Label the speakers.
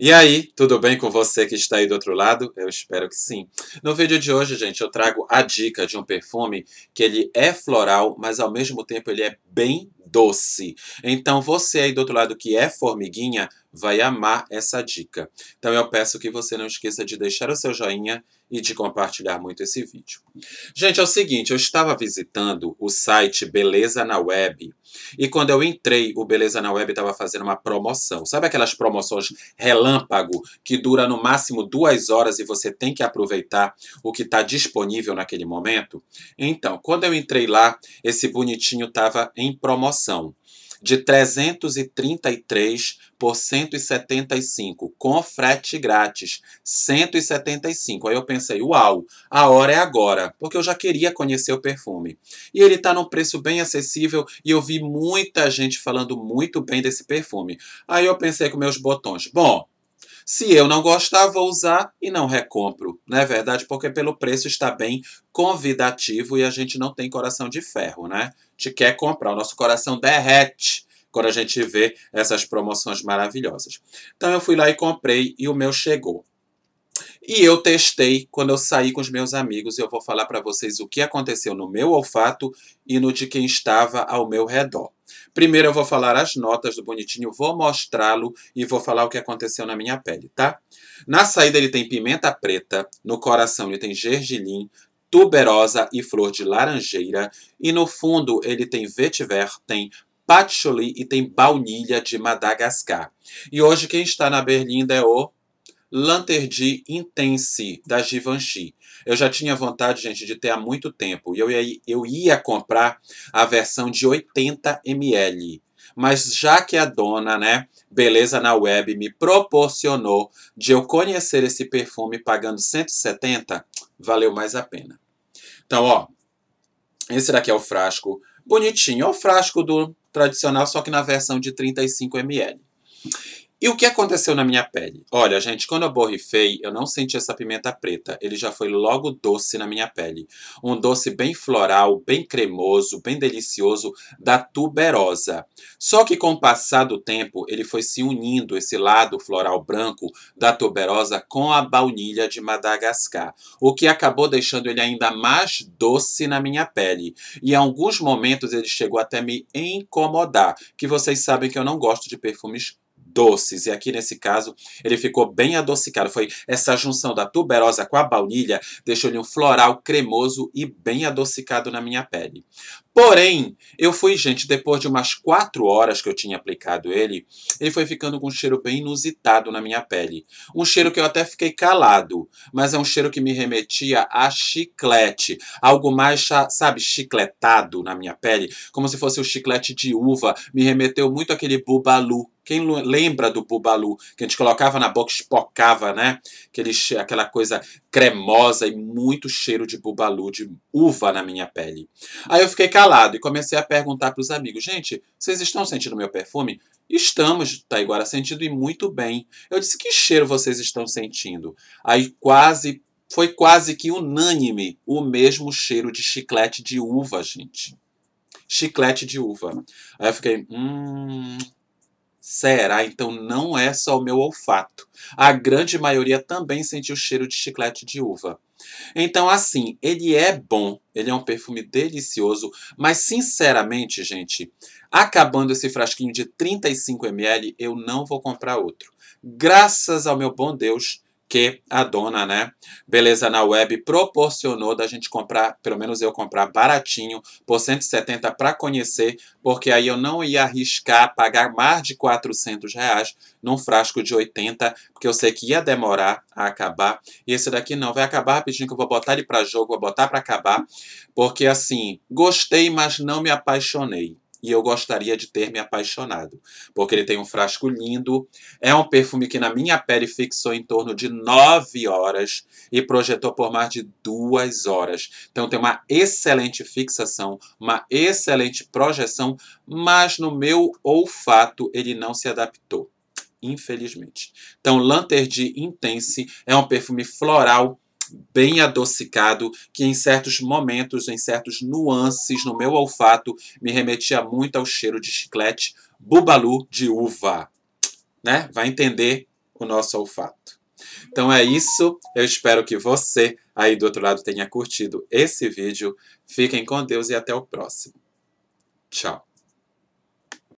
Speaker 1: E aí, tudo bem com você que está aí do outro lado? Eu espero que sim. No vídeo de hoje, gente, eu trago a dica de um perfume que ele é floral, mas ao mesmo tempo ele é bem doce. Então, você aí do outro lado que é formiguinha, vai amar essa dica. Então eu peço que você não esqueça de deixar o seu joinha e de compartilhar muito esse vídeo. Gente, é o seguinte, eu estava visitando o site Beleza na Web e quando eu entrei, o Beleza na Web estava fazendo uma promoção. Sabe aquelas promoções relâmpago que dura no máximo duas horas e você tem que aproveitar o que está disponível naquele momento? Então, quando eu entrei lá, esse bonitinho estava em promoção de 333 por 175, com frete grátis, 175. Aí eu pensei, uau, a hora é agora, porque eu já queria conhecer o perfume. E ele está num preço bem acessível e eu vi muita gente falando muito bem desse perfume. Aí eu pensei com meus botões, bom, se eu não gostar, vou usar e não recompro. Não é verdade? Porque pelo preço está bem convidativo e a gente não tem coração de ferro, né? Te quer comprar, o nosso coração derrete quando a gente vê essas promoções maravilhosas. Então eu fui lá e comprei e o meu chegou. E eu testei quando eu saí com os meus amigos e eu vou falar para vocês o que aconteceu no meu olfato e no de quem estava ao meu redor. Primeiro eu vou falar as notas do bonitinho, vou mostrá-lo e vou falar o que aconteceu na minha pele, tá? Na saída ele tem pimenta preta, no coração ele tem gergelim, tuberosa e flor de laranjeira, e no fundo ele tem vetiver, tem patchouli e tem baunilha de Madagascar. E hoje quem está na berlinda é o Lanterdi Intense, da Givenchy. Eu já tinha vontade, gente, de ter há muito tempo. E eu ia, eu ia comprar a versão de 80ml. Mas já que a dona, né, Beleza na Web, me proporcionou de eu conhecer esse perfume pagando 170, valeu mais a pena. Então, ó, esse daqui é o frasco bonitinho. É o frasco do tradicional, só que na versão de 35ml. E o que aconteceu na minha pele? Olha, gente, quando eu borrifei, eu não senti essa pimenta preta. Ele já foi logo doce na minha pele. Um doce bem floral, bem cremoso, bem delicioso, da tuberosa. Só que com o passar do tempo, ele foi se unindo, esse lado floral branco da tuberosa, com a baunilha de Madagascar. O que acabou deixando ele ainda mais doce na minha pele. E em alguns momentos ele chegou até me incomodar. Que vocês sabem que eu não gosto de perfumes doces. E aqui nesse caso ele ficou bem adocicado. Foi essa junção da tuberosa com a baunilha deixou-lhe um floral cremoso e bem adocicado na minha pele. Porém, eu fui, gente, depois de umas 4 horas que eu tinha aplicado ele, ele foi ficando com um cheiro bem inusitado na minha pele. Um cheiro que eu até fiquei calado, mas é um cheiro que me remetia a chiclete. Algo mais, sabe, chicletado na minha pele, como se fosse o um chiclete de uva. Me remeteu muito àquele bubalu quem lembra do bubalu que a gente colocava na boca, espocava, né? Aquele, aquela coisa cremosa e muito cheiro de bubalu, de uva na minha pele. Aí eu fiquei calado e comecei a perguntar para os amigos: gente, vocês estão sentindo meu perfume? Estamos, Taiguara, sentindo e muito bem. Eu disse: que cheiro vocês estão sentindo? Aí quase, foi quase que unânime o mesmo cheiro de chiclete de uva, gente. Chiclete de uva. Aí eu fiquei: hum. Será? Então não é só o meu olfato. A grande maioria também sentiu o cheiro de chiclete de uva. Então, assim, ele é bom, ele é um perfume delicioso, mas sinceramente, gente, acabando esse frasquinho de 35ml, eu não vou comprar outro. Graças ao meu bom Deus, que a dona, né, Beleza na Web proporcionou da gente comprar, pelo menos eu comprar baratinho, por 170 para conhecer, porque aí eu não ia arriscar pagar mais de 400 reais num frasco de 80, porque eu sei que ia demorar a acabar. E esse daqui não, vai acabar rapidinho que eu vou botar ele para jogo, vou botar para acabar, porque assim, gostei, mas não me apaixonei e eu gostaria de ter me apaixonado, porque ele tem um frasco lindo, é um perfume que na minha pele fixou em torno de 9 horas e projetou por mais de 2 horas. Então tem uma excelente fixação, uma excelente projeção, mas no meu olfato ele não se adaptou. Infelizmente. Então, Lanter de Intense é um perfume floral bem adocicado, que em certos momentos, em certos nuances no meu olfato, me remetia muito ao cheiro de chiclete bubalu de uva. Né? Vai entender o nosso olfato. Então é isso. Eu espero que você aí do outro lado tenha curtido esse vídeo. Fiquem com Deus e até o próximo. Tchau.